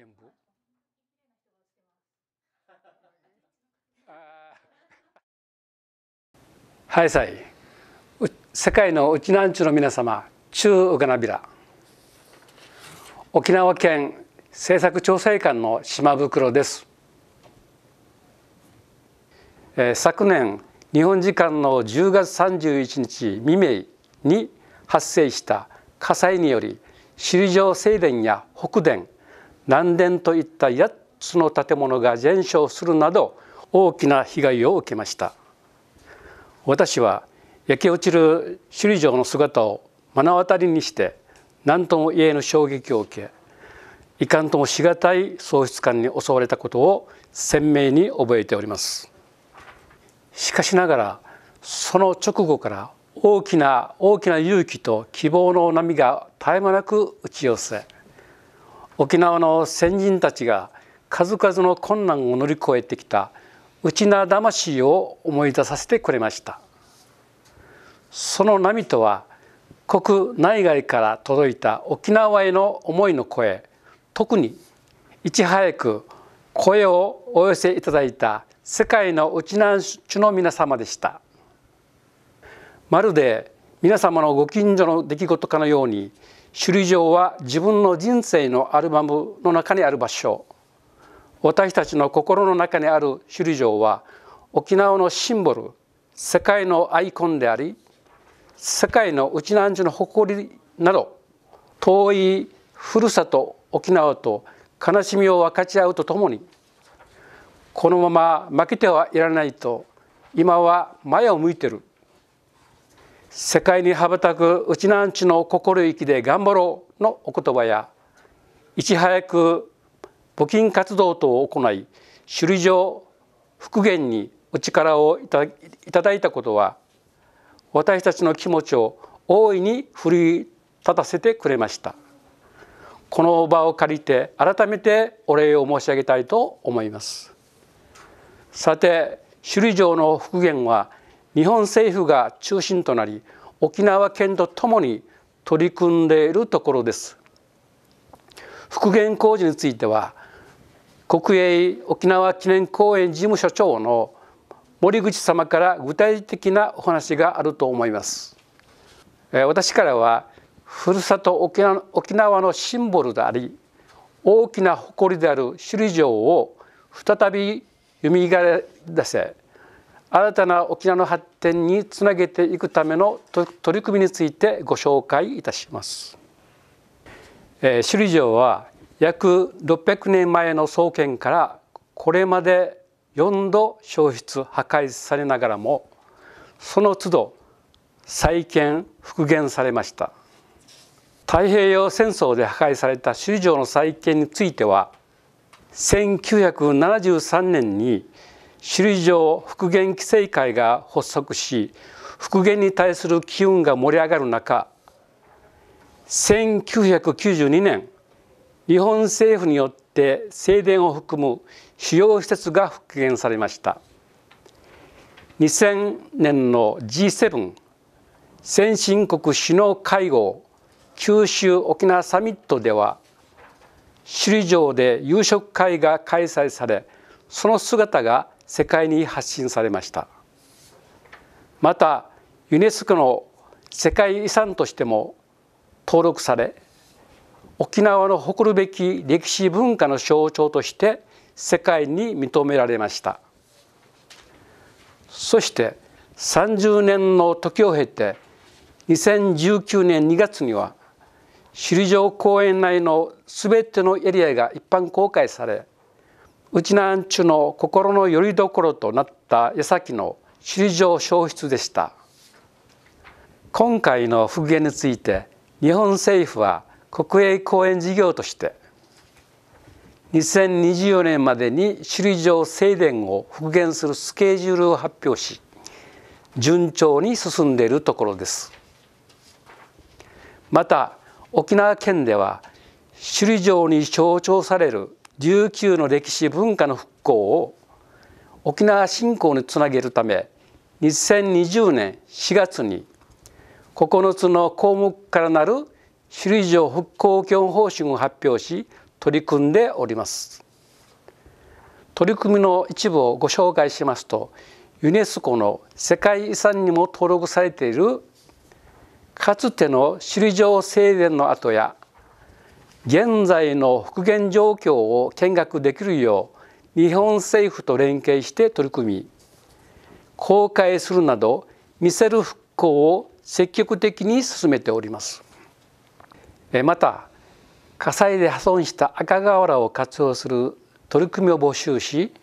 原部 はいさい世界のうちなんちゅの皆様中うがなびら沖縄県政策調整官の島袋です、えー、昨年日本時間の10月31日未明に発生した火災により首里城正殿や北殿南殿といった8つの建物が全焼するなど大きな被害を受けました私は焼け落ちる首里城の姿を目の当たりにして何とも言えぬ衝撃を受け遺憾ともしがたい喪失感に襲われたことを鮮明に覚えておりますしかしながらその直後から大きな大きな勇気と希望の波が絶え間なく打ち寄せ沖縄の先人たちが数々の困難を乗り越えてきた内な魂を思い出させてくれましたその波とは国内外から届いた沖縄への思いの声特にいち早く声をお寄せいただいた世界の内ちなんの皆様でしたまるで皆様のご近所の出来事かのように首里城は自分の人生のアルバムの中にある場所私たちの心の中にある首里城は沖縄のシンボル世界のアイコンであり世界のうちなんじの誇りなど遠いふるさと沖縄と悲しみを分かち合うとともにこのまま負けてはいられないと今は前を向いてる世界に羽ばたくうちなんちの心意気で頑張ろうのお言葉やいち早く募金活動等を行い首里城復元にお力をいただいたことは私たちの気持ちを大いに奮い立たせてくれましたこの場を借りて改めてお礼を申し上げたいと思いますさて首里城の復元は日本政府が中心となり沖縄県とともに取り組んでいるところです復元工事については国営沖縄記念公園事務所長の森口様から具体的なお話があると思います私からはふるさと沖縄のシンボルであり大きな誇りである首里城を再び蘇らせ新たな沖縄の発展につなげていくための取り組みについてご紹介いたします。首里城は約600年前の創建からこれまで4度消失破壊されながらもその都度再建復元されました太平洋戦争で破壊された首里城の再建については1973年に首里城復元規制会が発足し復元に対する機運が盛り上がる中1992年日本政府によって正殿を含む主要施設が復元されました2000年の G7 先進国首脳会合九州沖縄サミットでは首里城で夕食会が開催されその姿が世界に発信されましたまたユネスコの世界遺産としても登録され沖縄の誇るべき歴史文化の象徴として世界に認められましたそして30年の時を経て2019年2月には首里城公園内の全てのエリアが一般公開されうちなんちゅの心のよりどころとなった矢先の首里城消失でした今回の復元について日本政府は国営公園事業として2024年までに首里城正殿を復元するスケジュールを発表し順調に進んでいるところですまた沖縄県では首里城に象徴される琉球の歴史文化の復興を沖縄振興につなげるため2020年4月に9つの項目からなる首里城復興基本方針を発表し取り組んでおります取り組みの一部をご紹介しますとユネスコの世界遺産にも登録されているかつての首里城正殿の跡や現在の復元状況を見学できるよう日本政府と連携して取り組み公開するなど見せる復興を積極的に進めておりますまた火災で破損した赤瓦を活用する取り組みを募集し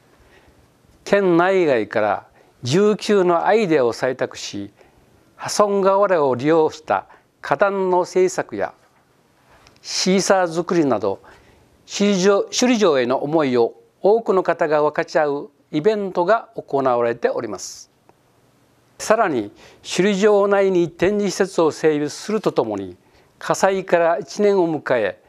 県内外から19のアイデアを採択し破損瓦を利用した花壇の製作やシーサー作りなど首里城への思いを多くの方が分かち合うイベントが行われておりますさらに首里城内に展示施設を整備するとともに火災から1年を迎え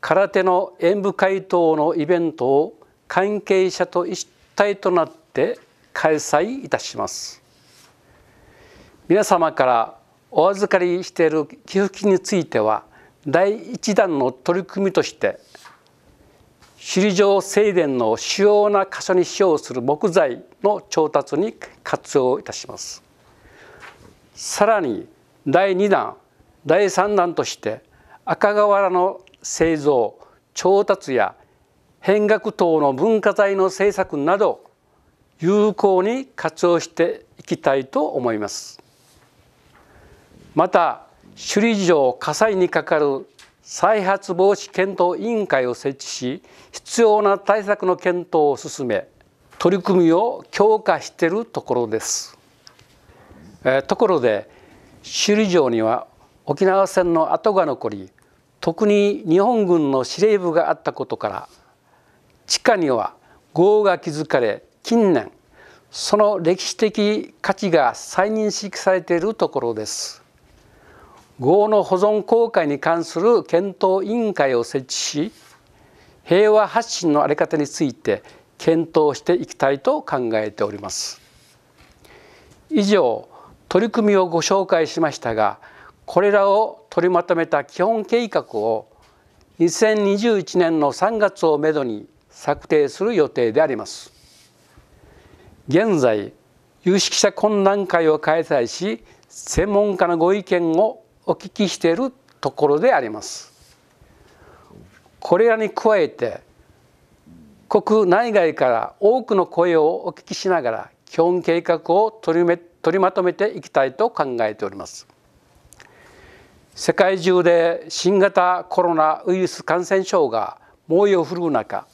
空手の演武会等のイベントを関係者と一体となって開催いたします皆様からお預かりしている寄付金については第一弾の取り組みとして首里城正殿の主要な箇所に使用する木材の調達に活用いたしますさらに第2弾第3弾として赤瓦の製造調達や変額等の文化財の制作など有効に活用していきたいと思いますまた首里城火災にかかる再発防止検討委員会を設置し必要な対策の検討を進め取り組みを強化しているところです、えー、ところで首里城には沖縄戦の跡が残り特に日本軍の司令部があったことから地下には豪が築かれ近年その歴史的価値が再認識されているところです合の保存公開に関する検討委員会を設置し平和発信のあり方について検討していきたいと考えております以上取り組みをご紹介しましたがこれらを取りまとめた基本計画を2021年の3月をめどに策定する予定であります現在有識者懇談会を開催し専門家のご意見をお聞きしているところであります。これらに加えて国内外から多くの声をお聞きしながら基本計画を取りめ取りまとめていきたいと考えております。世界中で新型コロナウイルス感染症が猛威を振るう中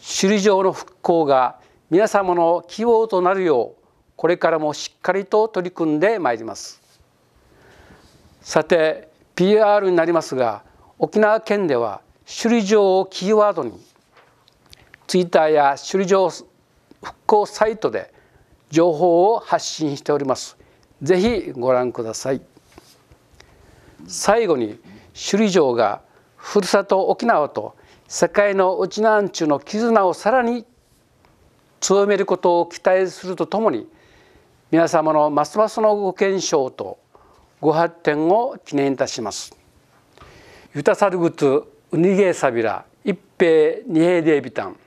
首里城の復興が皆様の希望となるようこれからもしっかりと取り組んでまいります。さて PR になりますが沖縄県では首里城をキーワードにツイッターや首里城復興サイトで情報を発信しております。ぜひご覧ください。最後に首里城がふるさと沖縄と世界の内南中の絆をさらに強めることを期待するとともに皆様のますますのご健勝とご発展を記念いたします。ユタサルグツウニゲサビラ一平二平デビタン